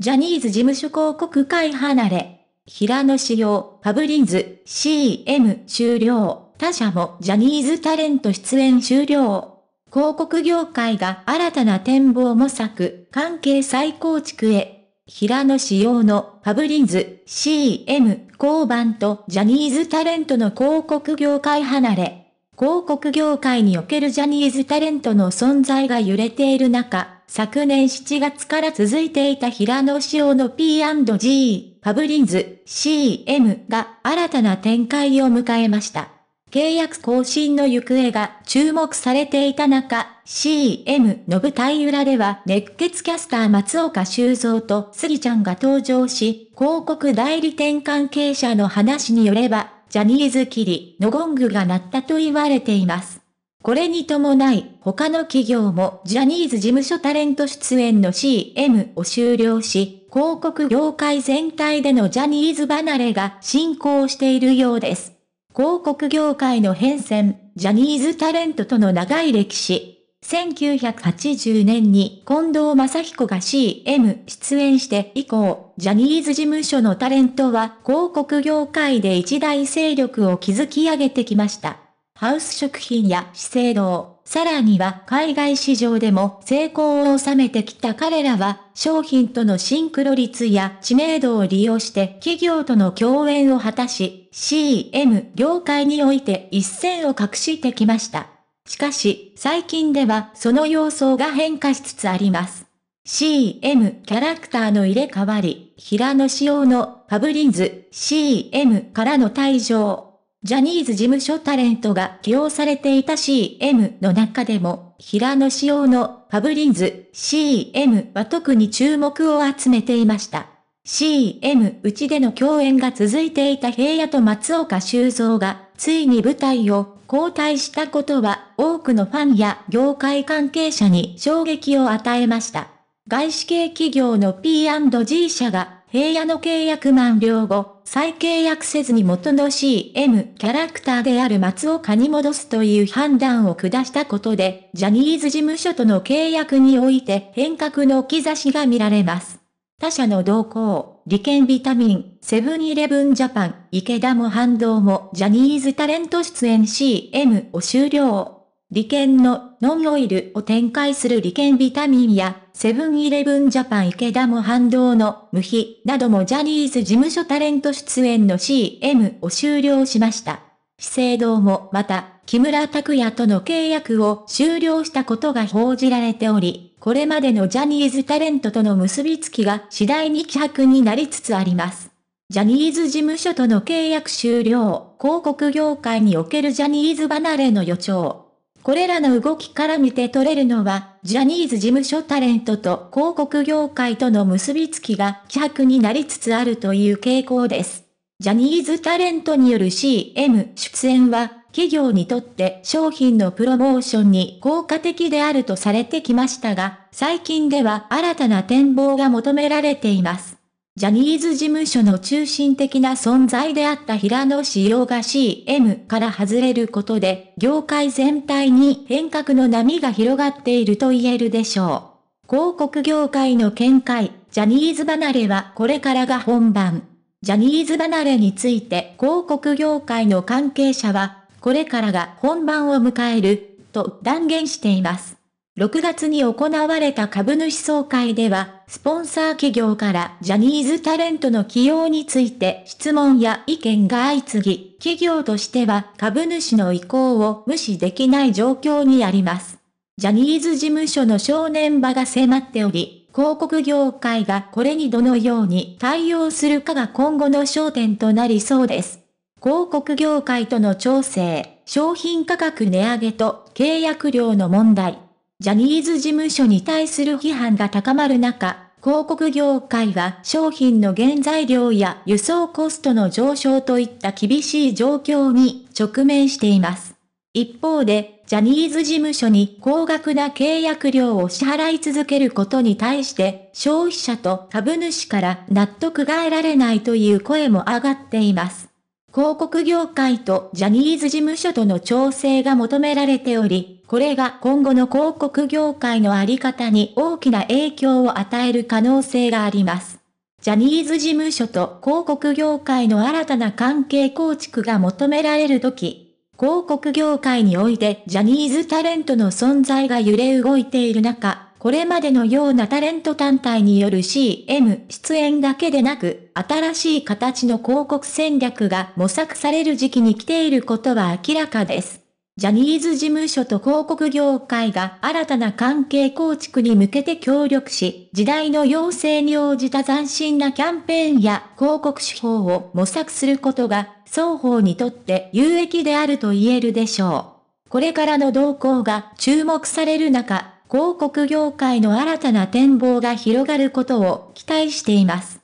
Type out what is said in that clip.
ジャニーズ事務所広告会離れ。平野紫耀、パブリーズ、CM 終了。他社もジャニーズタレント出演終了。広告業界が新たな展望模索、関係再構築へ。平野紫耀のパブリーズ、CM、交番とジャニーズタレントの広告業界離れ。広告業界におけるジャニーズタレントの存在が揺れている中、昨年7月から続いていた平野仕様の P&G、ファブリンズ、CM が新たな展開を迎えました。契約更新の行方が注目されていた中、CM の舞台裏では熱血キャスター松岡修造と杉ちゃんが登場し、広告代理店関係者の話によれば、ジャニーズキリのゴングが鳴ったと言われています。これに伴い、他の企業もジャニーズ事務所タレント出演の CM を終了し、広告業界全体でのジャニーズ離れが進行しているようです。広告業界の変遷、ジャニーズタレントとの長い歴史、1980年に近藤正彦が CM 出演して以降、ジャニーズ事務所のタレントは広告業界で一大勢力を築き上げてきました。ハウス食品や資生堂、さらには海外市場でも成功を収めてきた彼らは、商品とのシンクロ率や知名度を利用して企業との共演を果たし、CM 業界において一線を画してきました。しかし、最近ではその様相が変化しつつあります。CM キャラクターの入れ替わり、平野仕様のパブリンズ CM からの退場。ジャニーズ事務所タレントが起用されていた CM の中でも、平野紫耀のパブリンズ CM は特に注目を集めていました。CM うちでの共演が続いていた平野と松岡修造が、ついに舞台を交代したことは、多くのファンや業界関係者に衝撃を与えました。外資系企業の P&G 社が、平野の契約満了後、再契約せずに元の CM キャラクターである松岡に戻すという判断を下したことで、ジャニーズ事務所との契約において変革の兆しが見られます。他社の動向、利権ビタミン、セブンイレブンジャパン、池田も反動もジャニーズタレント出演 CM を終了。利権のノンオイルを展開する利権ビタミンやセブンイレブンジャパン池田も反動の無比などもジャニーズ事務所タレント出演の CM を終了しました。資生堂もまた木村拓哉との契約を終了したことが報じられており、これまでのジャニーズタレントとの結びつきが次第に希薄になりつつあります。ジャニーズ事務所との契約終了、広告業界におけるジャニーズ離れの予兆。これらの動きから見て取れるのは、ジャニーズ事務所タレントと広告業界との結びつきが希薄になりつつあるという傾向です。ジャニーズタレントによる CM 出演は、企業にとって商品のプロモーションに効果的であるとされてきましたが、最近では新たな展望が求められています。ジャニーズ事務所の中心的な存在であった平野紫耀が CM から外れることで、業界全体に変革の波が広がっていると言えるでしょう。広告業界の見解、ジャニーズ離れはこれからが本番。ジャニーズ離れについて広告業界の関係者は、これからが本番を迎える、と断言しています。6月に行われた株主総会では、スポンサー企業からジャニーズタレントの起用について質問や意見が相次ぎ、企業としては株主の意向を無視できない状況にあります。ジャニーズ事務所の正念場が迫っており、広告業界がこれにどのように対応するかが今後の焦点となりそうです。広告業界との調整、商品価格値上げと契約料の問題、ジャニーズ事務所に対する批判が高まる中、広告業界は商品の原材料や輸送コストの上昇といった厳しい状況に直面しています。一方で、ジャニーズ事務所に高額な契約料を支払い続けることに対して、消費者と株主から納得が得られないという声も上がっています。広告業界とジャニーズ事務所との調整が求められており、これが今後の広告業界のあり方に大きな影響を与える可能性があります。ジャニーズ事務所と広告業界の新たな関係構築が求められるとき、広告業界においてジャニーズタレントの存在が揺れ動いている中、これまでのようなタレント単体による CM 出演だけでなく、新しい形の広告戦略が模索される時期に来ていることは明らかです。ジャニーズ事務所と広告業界が新たな関係構築に向けて協力し、時代の要請に応じた斬新なキャンペーンや広告手法を模索することが、双方にとって有益であると言えるでしょう。これからの動向が注目される中、広告業界の新たな展望が広がることを期待しています。